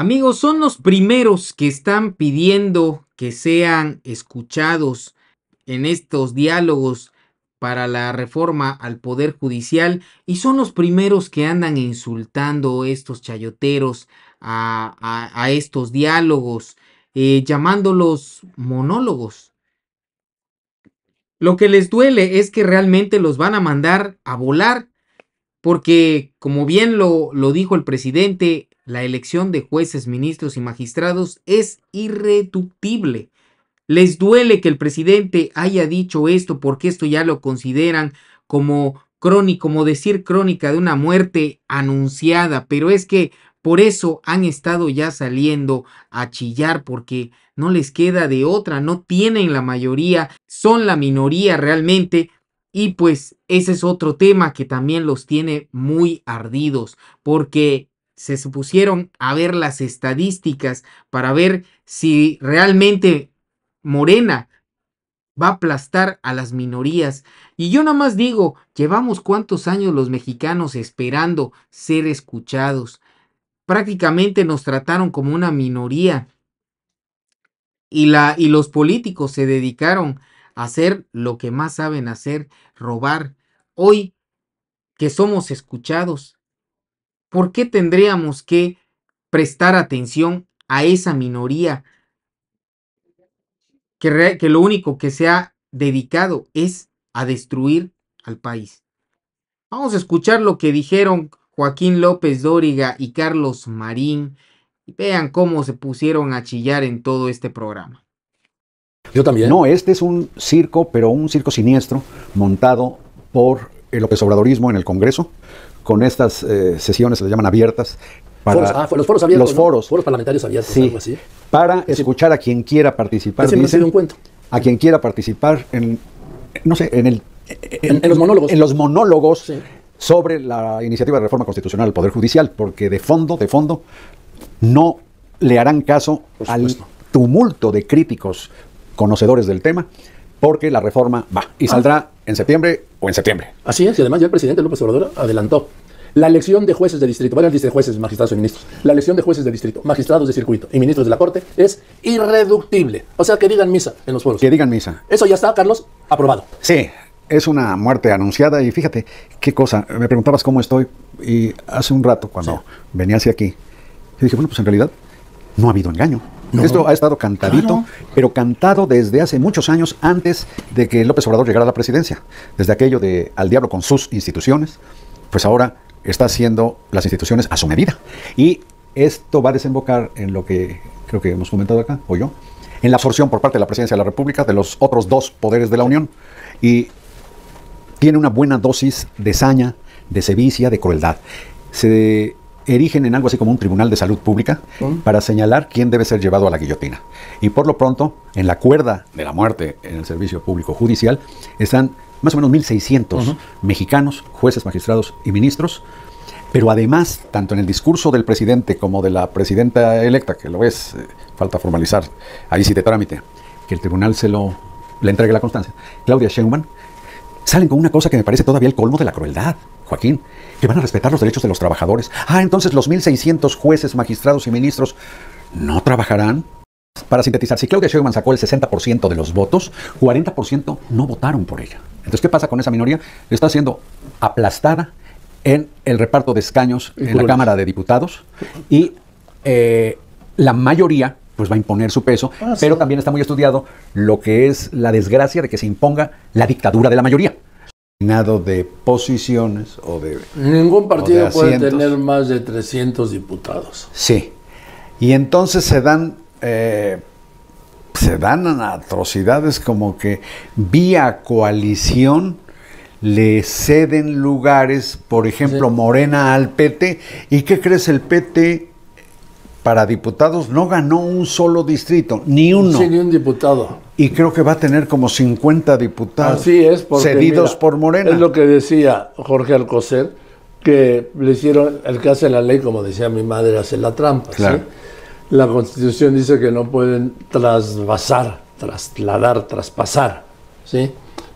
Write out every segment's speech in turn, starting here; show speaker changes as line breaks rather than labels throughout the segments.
Amigos, son los primeros que están pidiendo que sean escuchados en estos diálogos para la reforma al Poder Judicial y son los primeros que andan insultando estos chayoteros a, estos diálogos, eh, llamándolos monólogos. Lo que les duele es que realmente los van a mandar a volar, porque como bien lo dijo el presidente, la elección de jueces, ministros y magistrados es irreductible. Les duele que el presidente haya dicho esto porque esto ya lo consideran como crónico, como decir crónica de una muerte anunciada, pero es que por eso han estado ya saliendo a chillar porque no les queda de otra, no tienen la mayoría, son la minoría realmente y pues ese es otro tema que también los tiene muy ardidos porque se supusieron a ver las estadísticas para ver si realmente Morena va a aplastar a las minorías. Y yo nada más digo, llevamos cuántos años los mexicanos esperando ser escuchados. Prácticamente nos trataron como una minoría. Y, la, y los políticos se dedicaron a hacer lo que más saben hacer, robar. Hoy que somos escuchados, ¿por qué tendríamos que prestar atención a esa minoría que, lo único que se ha dedicado es a destruir al país? Vamos a escuchar lo que dijeron Joaquín López Dóriga y Carlos Marín y vean cómo se pusieron a chillar en todo este programa. Yo también. No,
este es un circo, pero un circo siniestro montado por el obradorismo en el Congreso, con estas eh, sesiones, se le llaman abiertas. Para ah, los foros Los foros. parlamentarios abiertos. Sí, así. Para escuchar a quien quiera participar. dicen, un cuento. A quien quiera participar en, no sé, en el... En, los monólogos. En los monólogos sobre la iniciativa de reforma constitucional al Poder Judicial, porque de fondo, de fondo, no le harán caso al tumulto de críticos conocedores del tema, porque la reforma va y saldrá en septiembre o en septiembre. Así es, y además ya el presidente López Obrador adelantó la elección de jueces de distrito, varias dice de jueces, magistrados y ministros,
la elección de jueces de distrito, magistrados de circuito y ministros de la Corte es irreductible. O sea, que digan
misa en los pueblos Que digan misa.
Eso ya está, Carlos,
aprobado. Sí, es una muerte anunciada y fíjate qué cosa, me preguntabas cómo estoy y hace un rato cuando venía hacia aquí, yo dije, bueno, pues en realidad no ha habido engaño. Esto ha estado cantadito, pero cantado desde hace muchos años antes de que López Obrador llegara a la presidencia. Desde aquello de al diablo con sus instituciones, pues ahora está haciendo las instituciones a su medida. Y esto va a desembocar en lo que creo que hemos comentado acá, o yo, en la absorción por parte de la presidencia de la República de los otros dos poderes de la Unión. Y tiene una buena dosis de saña, de sevicia, de crueldad. Se erigen en algo así como un tribunal de salud pública para señalar quién debe ser llevado a la guillotina. Y por lo pronto, en la cuerda de la muerte en el servicio público judicial están más o menos 1.600 mexicanos, jueces, magistrados y ministros. Pero además, tanto en el discurso del presidente como de la presidenta electa, que lo es, eh, falta formalizar, ahí sí de trámite, que el tribunal se lo le entregue la constancia, Claudia Sheinbaum salen con una cosa que me parece todavía el colmo de la crueldad, Joaquín, que van a respetar los derechos de los trabajadores. Ah, entonces los 1.600 jueces, magistrados y ministros no trabajarán. Para sintetizar, si Claudia Sheinbaum sacó el 60% de los votos, 40% no votaron por ella. Entonces, ¿qué pasa con esa minoría? Está siendo aplastada en el reparto de escaños en la Cámara de Diputados y eh, la mayoría pues va a imponer su peso, ah, pero también está muy estudiado lo que es la desgracia de que se imponga la dictadura de la mayoría. De posiciones o de...
Ningún partido puede tener más de 300 diputados.
Sí. Y entonces se dan, eh, se dan atrocidades como que vía coalición le ceden lugares, por ejemplo, Morena al PT. ¿Y qué crees? El PT para diputados no ganó un solo distrito, ni uno. Sí, ni un diputado. Y creo que va a tener como 50 diputados Así es, cedidos por Morena. Es lo
que decía Jorge Alcocer, que le hicieron el que hace la ley, como decía mi madre, hace la trampa. La Constitución dice que no pueden trasvasar, trasladar, traspasar, ¿sí?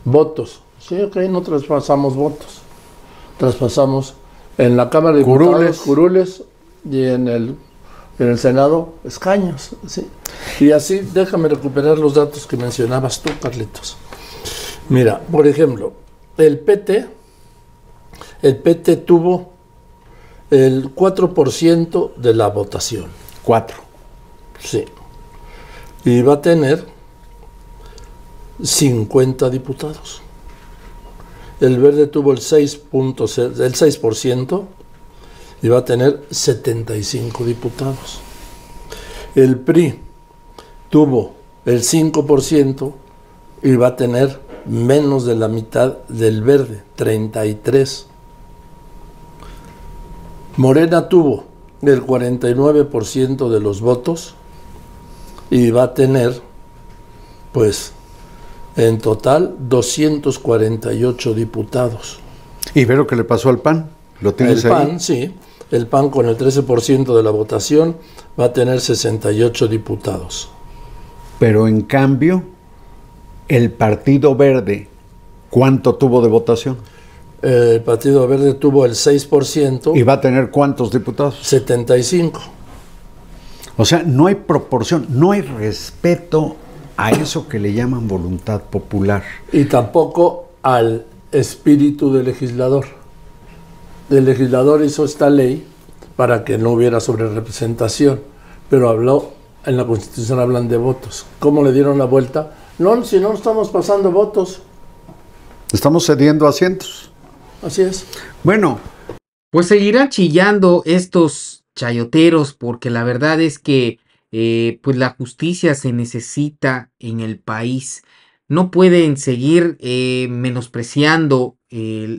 Votos. Sí, ok, no traspasamos votos. Traspasamos en la Cámara de Diputados, curules y en el en el Senado escaños. ¿sí? Y así, déjame recuperar los datos que mencionabas tú, Carlitos. Mira, por ejemplo, el PT, el PT tuvo el 4% de la votación. 4. Sí. Y va a tener 50 diputados. El verde tuvo el 6%, el 6%, y va a tener 75 diputados. El PRI tuvo el 5% y va a tener menos de la mitad del verde, 33. Morena tuvo el 49% de los votos y va a tener, pues, en total 248 diputados.
¿Y lo que le pasó al PAN? ¿Lo tienes El PAN,
sí, el PAN con el 13% de la votación va a tener 68 diputados.
Pero en cambio, el Partido Verde, ¿cuánto tuvo de votación?
el Partido Verde tuvo el 6%. ¿Y va a tener cuántos diputados? 75.
O sea, no hay proporción, no hay respeto a eso que le llaman voluntad popular. Y tampoco al espíritu del
legislador el legislador hizo esta ley para que no hubiera sobre representación, pero habló, en la Constitución hablan de votos. ¿Cómo le dieron la vuelta? No, si no estamos pasando votos. Estamos
cediendo asientos.
Así es. Bueno, pues seguirán chillando estos chayoteros porque la verdad es que eh, pues la justicia se necesita en el país no pueden seguir eh, menospreciando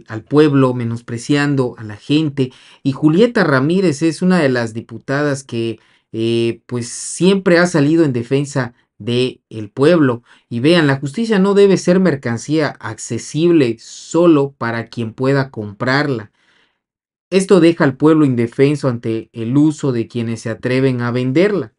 al pueblo, menospreciando a la gente. Y Julieta Ramírez es una de las diputadas que eh, pues siempre ha salido en defensa del pueblo. Y vean, la justicia no debe ser mercancía accesible solo para quien pueda comprarla. Esto deja al pueblo indefenso ante el uso de quienes se atreven a venderla.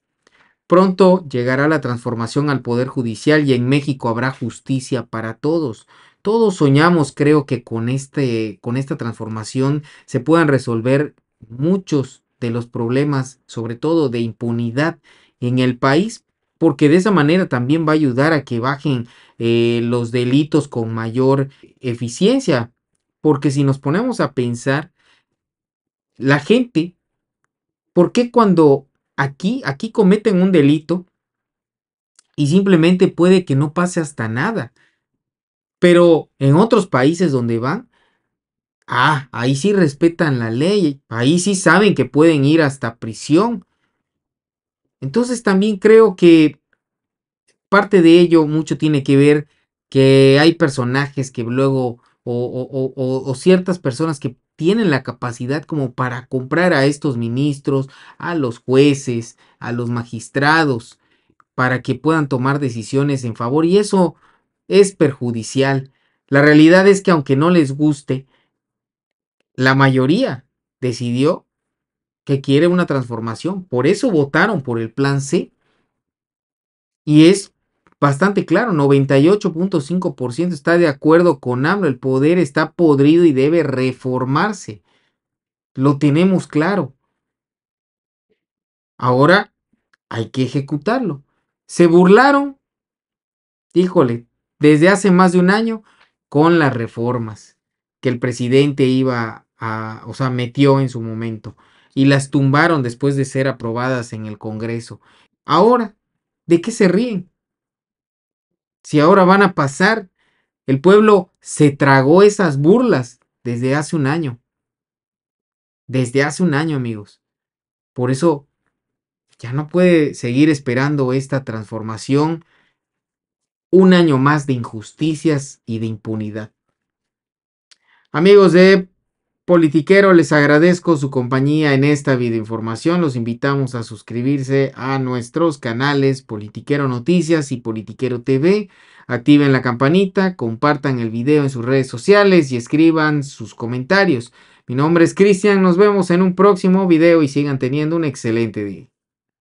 Pronto llegará la transformación al Poder Judicial y en México habrá justicia para todos. Todos soñamos, creo que con, este, con esta transformación se puedan resolver muchos de los problemas, sobre todo de impunidad en el país, porque de esa manera también va a ayudar a que bajen eh, los delitos con mayor eficiencia. Porque si nos ponemos a pensar, la gente, ¿por qué cuando Aquí, aquí cometen un delito y simplemente puede que no pase hasta nada. Pero en otros países donde van, ah, ahí sí respetan la ley, ahí sí saben que pueden ir hasta prisión. Entonces también creo que parte de ello mucho tiene que ver que hay personajes que luego o, o ciertas personas que tienen la capacidad como para comprar a estos ministros, a los jueces, a los magistrados, para que puedan tomar decisiones en favor y eso es perjudicial. La realidad es que aunque no les guste, la mayoría decidió que quiere una transformación, por eso votaron por el plan C y es bastante claro, 98.5% está de acuerdo con AMLO, el poder está podrido y debe reformarse. Lo tenemos claro. Ahora hay que ejecutarlo. Se burlaron, híjole, desde hace más de un año con las reformas que el presidente iba a, o sea, metió en su momento y las tumbaron después de ser aprobadas en el Congreso. Ahora, ¿de qué se ríen? si ahora van a pasar. El pueblo se tragó esas burlas desde hace un año. Desde hace un año, amigos. Por eso ya no puede seguir esperando esta transformación un año más de injusticias y de impunidad. Amigos de Politiquero, les agradezco su compañía en esta videoinformación. Los invitamos a suscribirse a nuestros canales Politiquero Noticias y Politiquero TV. Activen la campanita, compartan el video en sus redes sociales y escriban sus comentarios. Mi nombre es Cristian, nos vemos en un próximo video y sigan teniendo un excelente día.